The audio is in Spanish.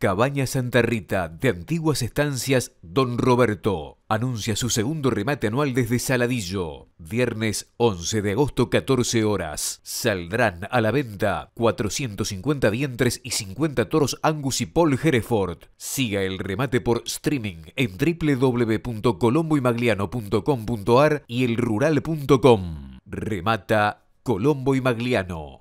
Cabaña Santa Rita de Antiguas Estancias Don Roberto anuncia su segundo remate anual desde Saladillo. Viernes 11 de agosto, 14 horas. Saldrán a la venta 450 dientes y 50 toros Angus y Paul Hereford. Siga el remate por streaming en www.colomboimagliano.com.ar y el rural.com. Remata Colombo y Magliano.